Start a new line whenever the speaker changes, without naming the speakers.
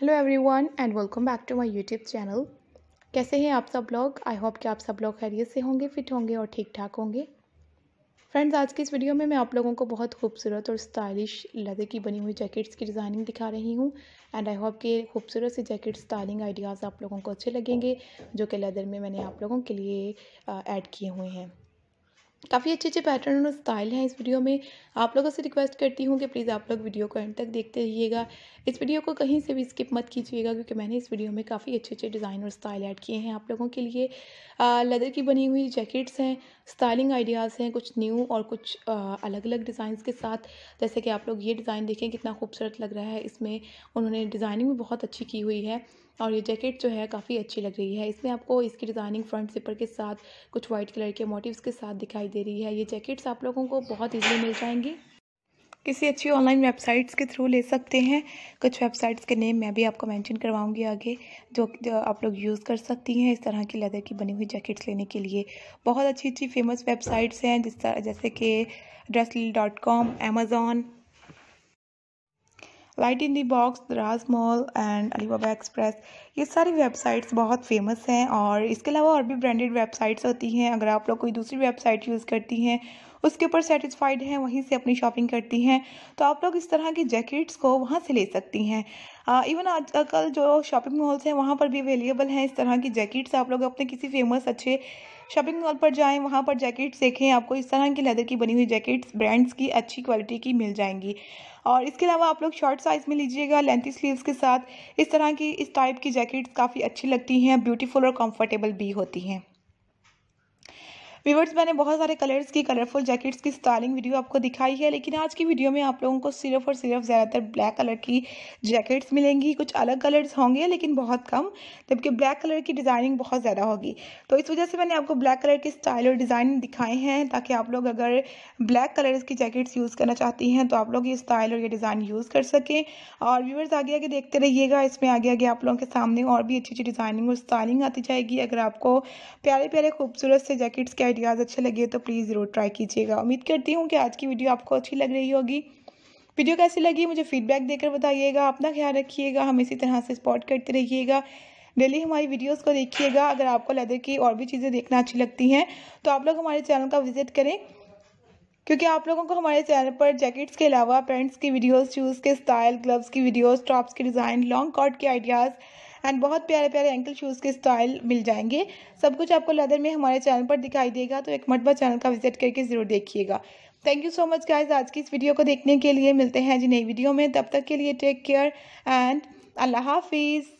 hello everyone and welcome back to my YouTube channel कैसे हैं आप सब लोग आई होप कि आप सब लोग खैरियत से होंगे फिट होंगे और ठीक ठाक होंगे फ्रेंड्स आज की इस वीडियो में मैं आप लोगों को बहुत खूबसूरत और स्टाइलिश लेदर की बनी हुई जैकेट्स की डिज़ाइनिंग दिखा रही हूँ एंड आई होप कि खूबसूरत से जैकेट स्टाइलिंग आइडियाज़ आप लोगों को अच्छे लगेंगे जो कि लदर में मैंने आप लोगों के लिए ऐड किए हुए हैं काफ़ी अच्छे अच्छे पैटर्न और स्टाइल हैं इस वीडियो में आप लोगों से रिक्वेस्ट करती हूँ कि प्लीज़ आप लोग वीडियो को एंड तक देखते रहिएगा इस वीडियो को कहीं से भी स्किप मत कीजिएगा क्योंकि मैंने इस वीडियो में काफ़ी अच्छे अच्छे डिज़ाइन और स्टाइल ऐड किए हैं आप लोगों के लिए आ, लेदर की बनी हुई जैकेट्स हैं स्टाइलिंग आइडियाज़ हैं कुछ न्यू और कुछ आ, अलग अलग डिज़ाइन के साथ जैसे कि आप लोग ये डिज़ाइन देखें कितना खूबसूरत लग रहा है इसमें उन्होंने डिज़ाइनिंग भी बहुत अच्छी की हुई है और ये जैकेट जो है काफ़ी अच्छी लग रही है इसमें आपको इसकी डिज़ाइनिंग फ्रंट सिपर के साथ कुछ वाइट कलर के मोटिवस के साथ दिखाई दिखाई दे रही है ये जैकेट्स आप लोगों को बहुत ईजिली मिल जाएंगी किसी अच्छी ऑनलाइन वेबसाइट्स के थ्रू ले सकते हैं कुछ वेबसाइट्स के नेम मैं भी आपको मेंशन करवाऊंगी आगे जो, जो आप लोग यूज़ कर सकती हैं इस तरह की लेदर की बनी हुई जैकेट्स लेने के लिए बहुत अच्छी अच्छी फेमस वेबसाइट्स हैं जिस तरह जैसे कि Dressly dot com Amazon light in the box Daraz mall and Alibaba express ये सारी वेबसाइट्स बहुत फेमस हैं और इसके अलावा और भी ब्रांडेड वेबसाइट्स होती हैं अगर आप लोग कोई दूसरी वेबसाइट यूज़ करती हैं उसके ऊपर सेटिस्फाइड हैं वहीं से अपनी शॉपिंग करती हैं तो आप लोग इस तरह की जैकेट्स को वहाँ से ले सकती हैं इवन आजकल जो शॉपिंग मॉल्स हैं वहाँ पर भी अवेलेबल हैं इस तरह की जैकेट्स आप लोग अपने किसी फेमस अच्छे शॉपिंग मॉल पर जाएँ वहाँ पर जैकेट्स देखें आपको इस तरह की लेदर की बनी हुई जैकेट्स ब्रांड्स की अच्छी क्वालिटी की मिल जाएंगी और इसके अलावा आप लोग शॉर्ट साइज़ में लीजिएगा लेंथी स्लीव्स के साथ इस तरह की इस टाइप की जैकेट्स काफ़ी अच्छी लगती हैं ब्यूटीफुल और कंफर्टेबल भी होती हैं व्यूवर्स मैंने बहुत सारे कलर्स की कलरफुल जैकेट्स की स्टाइलिंग वीडियो आपको दिखाई है लेकिन आज की वीडियो में आप लोगों को सिर्फ और सिर्फ ज़्यादातर ब्लैक कलर की जैकेट्स मिलेंगी कुछ अलग कलर्स होंगे लेकिन बहुत कम जबकि ब्लैक कलर की डिज़ाइनिंग बहुत ज़्यादा होगी तो इस वजह से मैंने आपको ब्लैक कलर के स्टाइल और डिज़ाइन दिखाए हैं ताकि आप लोग अगर ब्लैक कलर्स की जैकेट्स यूज़ करना चाहती हैं तो आप लोग ये स्टाइल और ये डिज़ाइन यूज़ कर सकें और व्यूवर्स आगे आगे देखते रहिएगा इसमें आगे आगे आप लोगों के सामने और भी अच्छी अच्छी डिज़ाइनिंग और स्टाइलिंग आती जाएगी अगर आपको प्यारे प्यारे खूबसूरत से जैकेट्स के आइडियाज़ अच्छे लगे तो प्लीज़ ज़रूर ट्राई कीजिएगा उम्मीद करती हूँ कि आज की वीडियो आपको अच्छी लग रही होगी वीडियो कैसी लगी मुझे फीडबैक देकर बताइएगा अपना ख्याल रखिएगा हम इसी तरह से सपोर्ट करते रहिएगा डेली हमारी वीडियोस को देखिएगा अगर आपको लेदर की और भी चीज़ें देखना अच्छी लगती हैं तो आप लोग हमारे चैनल का विज़िट करें क्योंकि आप लोगों को हमारे चैनल पर जैकेट्स के अलावा पेंट्स की वीडियोस शूज़ के स्टाइल ग्लव्स की वीडियोस टॉप्स के डिज़ाइन लॉन्ग कॉट के आइडियाज़ एंड बहुत प्यारे प्यारे एंकल शूज़ के स्टाइल मिल जाएंगे सब कुछ आपको लदर में हमारे चैनल पर दिखाई देगा तो एक मरतबा चैनल का विजिट करके ज़रूर देखिएगा thank you so much guys आज की इस वीडियो को देखने के लिए मिलते हैं जी नई वीडियो में तब तक के लिए टेक केयर एंड अल्लाह हाफिज़